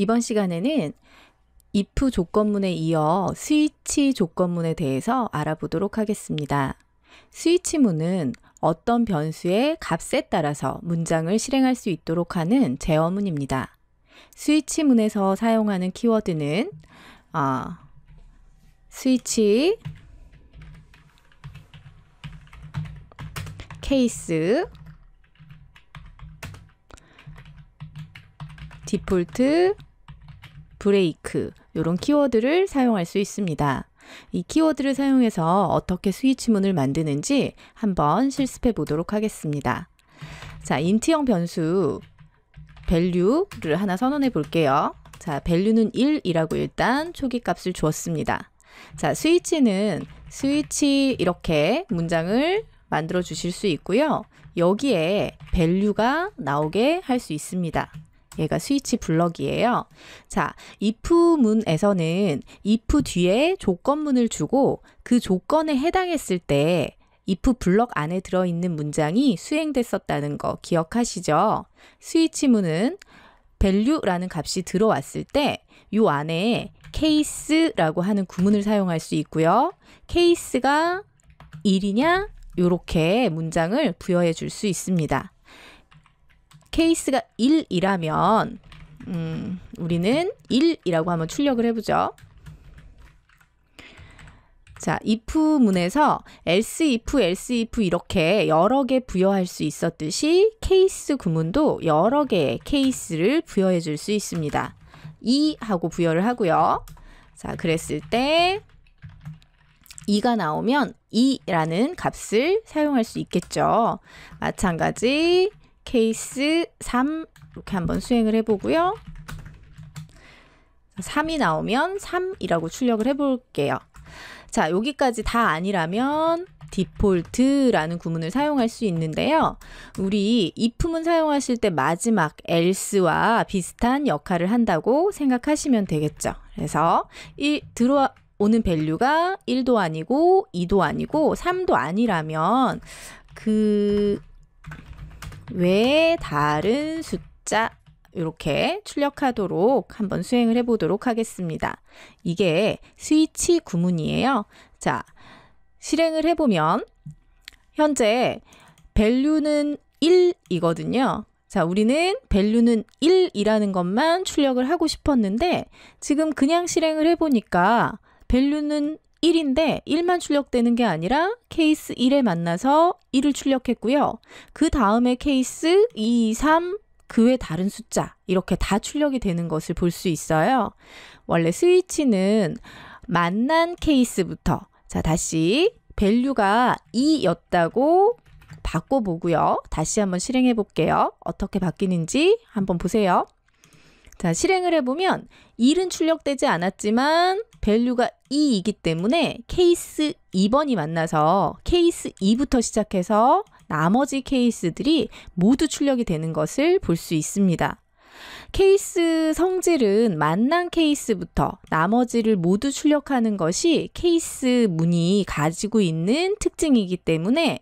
이번 시간에는 if 조건문에 이어 스위치 조건문에 대해서 알아보도록 하겠습니다. 스위치문은 어떤 변수의 값에 따라서 문장을 실행할 수 있도록 하는 제어문입니다. 스위치문에서 사용하는 키워드는 어, 스위치 케이스 디폴트 브레이크 이런 키워드를 사용할 수 있습니다. 이 키워드를 사용해서 어떻게 스위치문을 만드는지 한번 실습해 보도록 하겠습니다. 자, 인트형 변수 value를 하나 선언해 볼게요. 자, value는 1이라고 일단 초기 값을 주었습니다. 자, 스위치는 스위치 이렇게 문장을 만들어 주실 수 있고요. 여기에 value가 나오게 할 수 있습니다. 얘가 스위치 블럭이에요. 자, if 문에서는 if 뒤에 조건문을 주고 그 조건에 해당했을 때 if 블럭 안에 들어있는 문장이 수행됐었다는 거 기억하시죠? 스위치 문은 value라는 값이 들어왔을 때 요 안에 case라고 하는 구문을 사용할 수 있고요. case가 1이냐? 요렇게 문장을 부여해 줄 수 있습니다. 케이스가 1이라면 음, 우리는 1이라고 한번 출력을 해보죠. 자, if 문에서 else if else if 이렇게 여러 개 부여할 수 있었듯이 케이스 구문도 여러 개의 케이스를 부여해 줄 수 있습니다. 이 하고 부여를 하고요. 자, 그랬을 때 이가 나오면 이라는 값을 사용할 수 있겠죠. 마찬가지 케이스 3 이렇게 한번 수행을 해보고요. 3이 나오면 3이라고 출력을 해볼게요. 자, 여기까지 다 아니라면 디폴트라는 구문을 사용할 수 있는데요. 우리 이 품은 사용하실 때 마지막 else와 비슷한 역할을 한다고 생각하시면 되겠죠. 그래서 1 들어와 오는 밸류가 1도 아니고 2도 아니고 3도 아니라면 그왜 다른 숫자 이렇게 출력하도록 한번 수행을 해보도록 하겠습니다. 이게 스위치 구문이에요. 자, 실행을 해보면 현재 밸류는 1이거든요. 자, 우리는 밸류는 1이라는 것만 출력을 하고 싶었는데 지금 그냥 실행을 해보니까 밸류는 1인데 1만 출력되는 게 아니라 케이스 1에 만나서 1을 출력했고요. 그 다음에 케이스 2, 3, 그 외 다른 숫자 이렇게 다 출력이 되는 것을 볼 수 있어요. 원래 스위치는 만난 케이스부터 자 다시 밸류가 2였다고 바꿔보고요. 다시 한번 실행해 볼게요. 어떻게 바뀌는지 한번 보세요. 자, 실행을 해보면 1은 출력되지 않았지만 밸류가 2이기 때문에 케이스 2번이 만나서 케이스 2부터 시작해서 나머지 케이스들이 모두 출력이 되는 것을 볼 수 있습니다. 케이스 성질은 만난 케이스부터 나머지를 모두 출력하는 것이 케이스 문이 가지고 있는 특징이기 때문에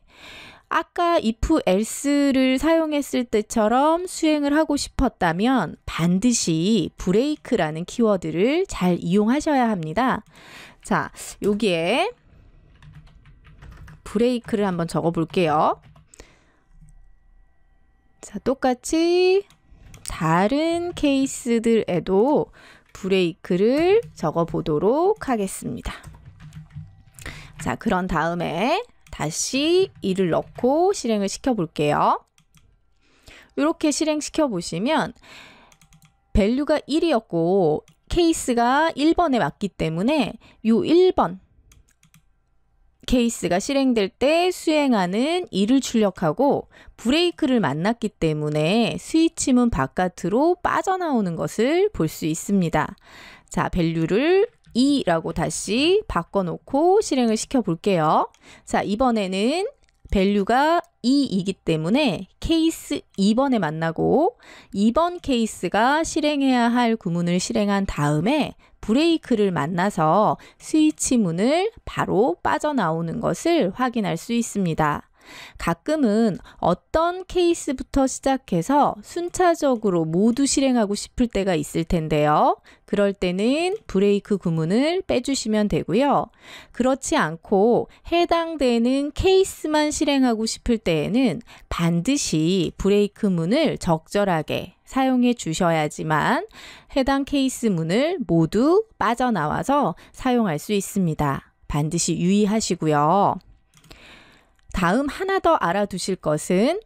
아까 if else를 사용했을 때처럼 수행을 하고 싶었다면 반드시 break라는 키워드를 잘 이용하셔야 합니다. 자, 여기에 브레이크를 한번 적어 볼게요. 자, 똑같이 다른 케이스들에도 브레이크를 적어 보도록 하겠습니다. 자, 그런 다음에 다시 2를 넣고 실행을 시켜 볼게요. 이렇게 실행시켜 보시면 밸류가 1이었고 케이스가 1번에 맞기 때문에 이 1번 케이스가 실행될 때 수행하는 2를 출력하고 브레이크를 만났기 때문에 스위치문 바깥으로 빠져나오는 것을 볼 수 있습니다. 자, 밸류를 이라고 다시 바꿔놓고 실행을 시켜 볼게요. 자, 이번에는 밸류가 2이기 때문에 케이스 2번에 만나고 2번 케이스가 실행해야 할 구문을 실행한 다음에 브레이크를 만나서 스위치 문을 바로 빠져나오는 것을 확인할 수 있습니다. 가끔은 어떤 케이스부터 시작해서 순차적으로 모두 실행하고 싶을 때가 있을 텐데요. 그럴 때는 브레이크 구문을 빼주시면 되고요. 그렇지 않고 해당되는 케이스만 실행하고 싶을 때에는 반드시 브레이크 문을 적절하게 사용해 주셔야지만 해당 케이스 문을 모두 빠져나와서 사용할 수 있습니다. 반드시 유의하시고요. 다음 하나 더 알아두실 것은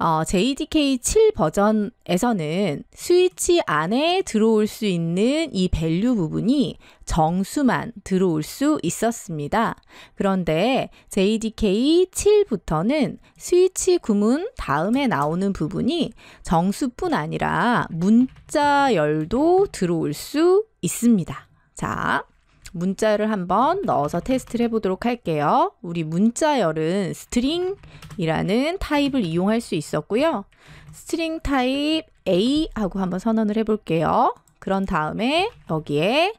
어, JDK 7 버전에서는 스위치 안에 들어올 수 있는 이 밸류 부분이 정수만 들어올 수 있었습니다. 그런데 JDK 7부터는 스위치 구문 다음에 나오는 부분이 정수뿐 아니라 문자열도 들어올 수 있습니다. 자, 문자를 한번 넣어서 테스트를 해보도록 할게요. 우리 문자열은 스트링이라는 타입을 이용할 수 있었고요. 스트링 타입 A 하고 한번 선언을 해볼게요. 그런 다음에 여기에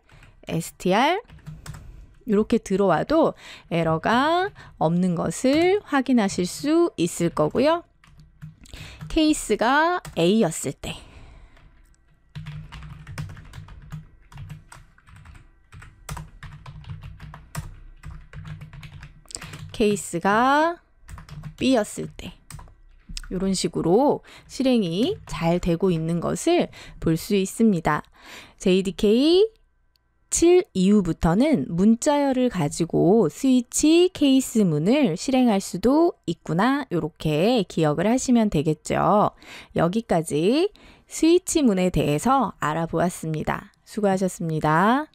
str 이렇게 들어와도 에러가 없는 것을 확인하실 수 있을 거고요. 케이스가 A였을 때 케이스가 B였을 때 이런 식으로 실행이 잘 되고 있는 것을 볼 수 있습니다. JDK 7 이후부터는 문자열을 가지고 스위치 케이스 문을 실행할 수도 있구나 이렇게 기억을 하시면 되겠죠. 여기까지 스위치 문에 대해서 알아보았습니다. 수고하셨습니다.